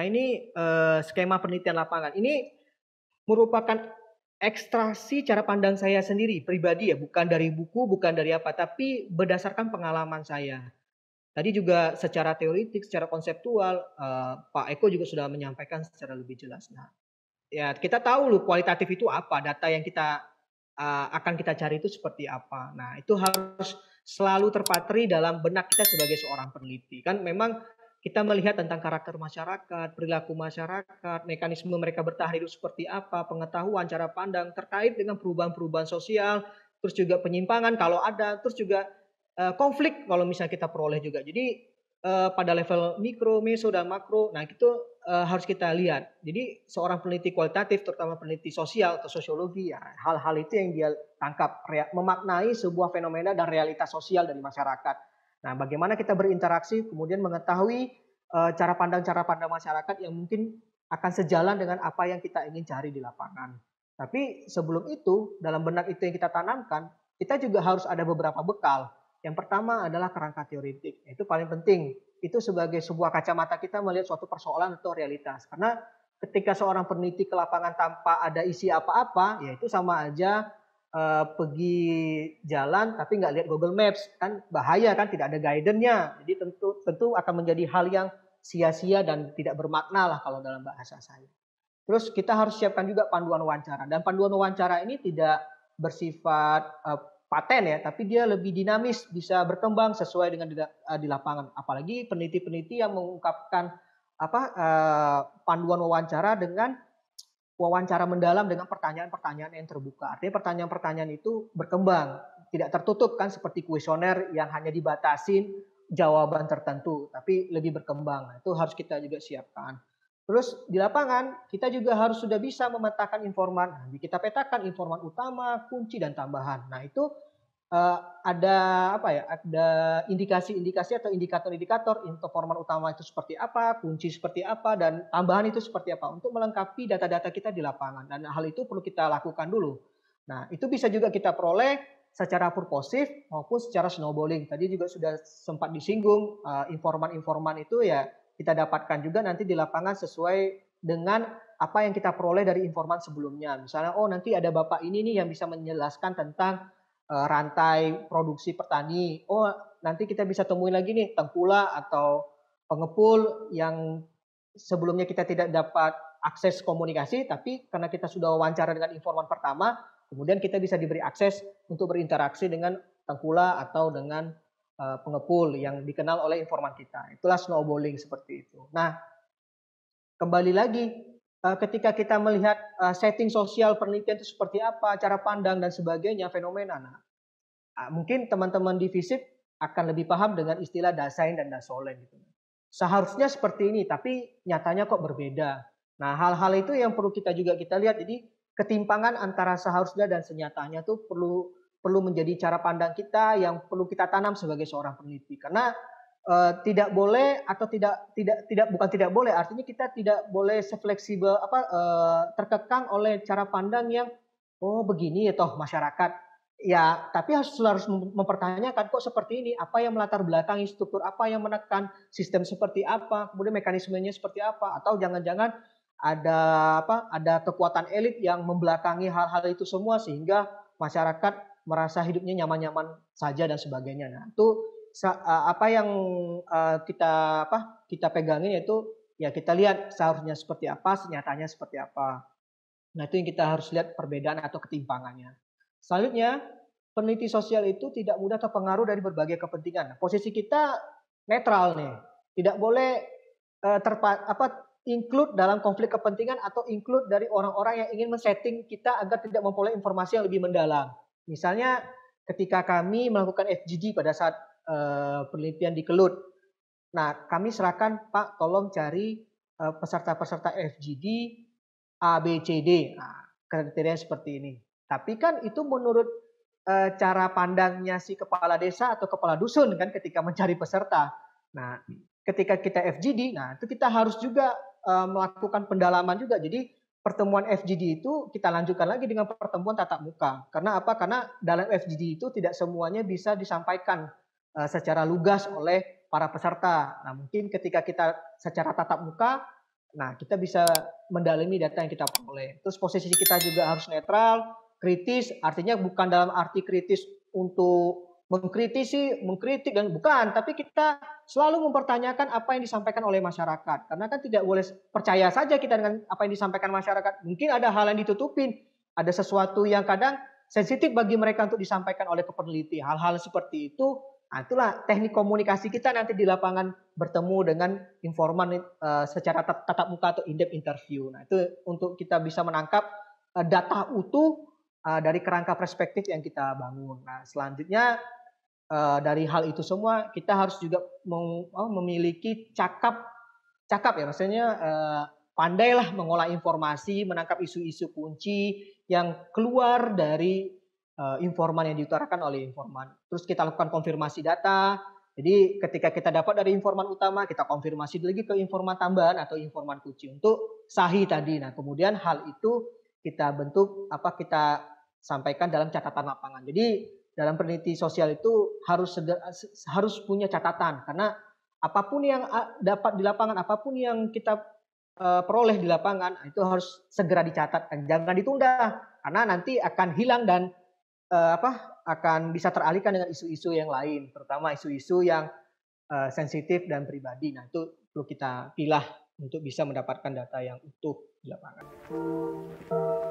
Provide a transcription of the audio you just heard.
Nah ini uh, skema penelitian lapangan. Ini merupakan ekstraksi cara pandang saya sendiri pribadi ya, bukan dari buku, bukan dari apa, tapi berdasarkan pengalaman saya. Tadi juga secara teoritik, secara konseptual, uh, Pak Eko juga sudah menyampaikan secara lebih jelas. Nah, ya kita tahu loh kualitatif itu apa, data yang kita uh, akan kita cari itu seperti apa. Nah, itu harus selalu terpatri dalam benak kita sebagai seorang peneliti. Kan memang kita melihat tentang karakter masyarakat, perilaku masyarakat, mekanisme mereka bertahan hidup seperti apa, pengetahuan, cara pandang terkait dengan perubahan-perubahan sosial, terus juga penyimpangan kalau ada, terus juga uh, konflik kalau misalnya kita peroleh juga. Jadi uh, pada level mikro, meso dan makro, nah itu uh, harus kita lihat. Jadi seorang peneliti kualitatif, terutama peneliti sosial atau sosiologi, hal ya, hal-hal itu yang dia tangkap, memaknai sebuah fenomena dan realitas sosial dari masyarakat Nah, bagaimana kita berinteraksi, kemudian mengetahui eh, cara pandang-cara pandang masyarakat yang mungkin akan sejalan dengan apa yang kita ingin cari di lapangan. Tapi sebelum itu, dalam benak itu yang kita tanamkan, kita juga harus ada beberapa bekal. Yang pertama adalah kerangka teoritik, itu paling penting. Itu sebagai sebuah kacamata kita melihat suatu persoalan atau realitas. Karena ketika seorang peneliti ke lapangan tanpa ada isi apa-apa, ya itu sama aja uh, pergi jalan tapi nggak lihat Google Maps kan bahaya kan tidak ada guidance-nya. Jadi tentu tentu akan menjadi hal yang sia-sia dan tidak bermakna lah kalau dalam bahasa saya. Terus kita harus siapkan juga panduan wawancara dan panduan wawancara ini tidak bersifat uh, paten ya, tapi dia lebih dinamis bisa berkembang sesuai dengan di, uh, di lapangan. Apalagi peneliti-peneliti yang mengungkapkan apa uh, panduan wawancara dengan wawancara mendalam dengan pertanyaan-pertanyaan yang terbuka. Artinya pertanyaan-pertanyaan itu berkembang, tidak tertutup kan seperti kuesioner yang hanya dibatasi jawaban tertentu, tapi lebih berkembang. Nah, itu harus kita juga siapkan. Terus di lapangan kita juga harus sudah bisa memetakan informan. Nah, kita petakan informan utama, kunci dan tambahan. Nah, itu uh, ada apa ya ada indikasi-indikasi atau indikator-indikator informan utama itu seperti apa kunci seperti apa dan tambahan itu seperti apa untuk melengkapi data-data kita di lapangan dan hal itu perlu kita lakukan dulu nah itu bisa juga kita peroleh secara purposif maupun secara snowballing tadi juga sudah sempat disinggung eh, informan-informan uh, itu ya kita dapatkan juga nanti di lapangan sesuai dengan apa yang kita peroleh dari informan sebelumnya misalnya oh nanti ada bapak ini nih yang bisa menjelaskan tentang Eh, rantai produksi petani. Oh, nanti kita bisa temui lagi nih tengkula atau pengepul yang sebelumnya kita tidak dapat akses komunikasi, tapi karena kita sudah wawancara dengan informan pertama, kemudian kita bisa diberi akses untuk berinteraksi dengan tengkula atau dengan eh, pengepul yang dikenal oleh informan kita. Itulah snowballing seperti itu. Nah, kembali lagi Eh, ketika kita melihat eh, setting sosial penelitian itu seperti apa, cara pandang dan sebagainya, fenomena. Nah, ah, mungkin teman-teman di FISIP akan lebih paham dengan istilah dasain dan dasolen gitu. Seharusnya seperti ini, tapi nyatanya kok berbeda. Nah, hal-hal itu yang perlu kita juga kita lihat. Jadi ketimpangan antara seharusnya dan senyatanya itu perlu perlu menjadi cara pandang kita yang perlu kita tanam sebagai seorang peneliti. Karena uh, tidak boleh atau tidak tidak tidak bukan tidak boleh artinya kita tidak boleh sefleksibel apa uh, terkekang oleh cara pandang yang oh begini ya toh masyarakat ya tapi harus harus mempertanyakan kok seperti ini apa yang melatar belakangi struktur apa yang menekan sistem seperti apa kemudian mekanismenya seperti apa atau jangan-jangan ada apa ada kekuatan elit yang membelakangi hal-hal itu semua sehingga masyarakat merasa hidupnya nyaman-nyaman saja dan sebagainya nah itu apa yang kita apa kita pegangin yaitu ya kita lihat seharusnya seperti apa, senyatanya seperti apa. Nah itu yang kita harus lihat perbedaan atau ketimpangannya. Selanjutnya peneliti sosial itu tidak mudah terpengaruh dari berbagai kepentingan. Nah, posisi kita netral nih, tidak boleh uh, terpa apa include dalam konflik kepentingan atau include dari orang-orang yang ingin men-setting kita agar tidak memperoleh informasi yang lebih mendalam. Misalnya ketika kami melakukan FGD pada saat Eh, penelitian di Kelut. Nah, kami serahkan Pak tolong cari eh, peserta-peserta FGD ABCD. Nah, kriteria seperti ini. Tapi kan itu menurut eh, cara pandangnya si kepala desa atau kepala dusun kan ketika mencari peserta. Nah, ketika kita FGD, nah itu kita harus juga melakukan pendalaman juga. Jadi pertemuan FGD itu kita lanjutkan lagi dengan pertemuan tatap muka. Karena apa? Karena dalam FGD itu tidak semuanya bisa disampaikan Eh, secara lugas oleh para peserta. Nah, mungkin ketika kita secara tatap muka, nah kita bisa mendalami data yang kita peroleh. Terus posisi kita juga harus netral, kritis, artinya bukan dalam arti kritis untuk mengkritisi, mengkritik dan bukan, tapi kita selalu mempertanyakan apa yang disampaikan oleh masyarakat. Karena kan tidak boleh percaya saja kita dengan apa yang disampaikan masyarakat. Mungkin ada hal yang ditutupin, ada sesuatu yang kadang sensitif bagi mereka untuk disampaikan oleh peneliti. Hal-hal seperti itu Nah, itulah teknik komunikasi kita nanti di lapangan bertemu dengan informan uh, secara tatap muka atau in-depth interview. Nah, itu untuk kita bisa menangkap uh, data utuh uh, dari kerangka perspektif yang kita bangun. Nah, selanjutnya uh, dari hal itu semua kita harus juga mem memiliki cakap cakap ya maksudnya uh, pandailah mengolah informasi, menangkap isu-isu kunci yang keluar dari uh, informan yang diutarakan oleh informan. Terus kita lakukan konfirmasi data. Jadi ketika kita dapat dari informan utama, kita konfirmasi lagi ke informan tambahan atau informan kunci untuk sahih tadi. Nah, kemudian hal itu kita bentuk apa kita sampaikan dalam catatan lapangan. Jadi dalam peneliti sosial itu harus segera, harus punya catatan karena apapun yang dapat di lapangan, apapun yang kita eh, peroleh di lapangan itu harus segera dicatat dan jangan ditunda karena nanti akan hilang dan uh, apa akan bisa teralihkan dengan isu-isu yang lain, terutama isu-isu yang uh, sensitif dan pribadi. Nah, itu perlu kita pilih untuk bisa mendapatkan data yang utuh di lapangan.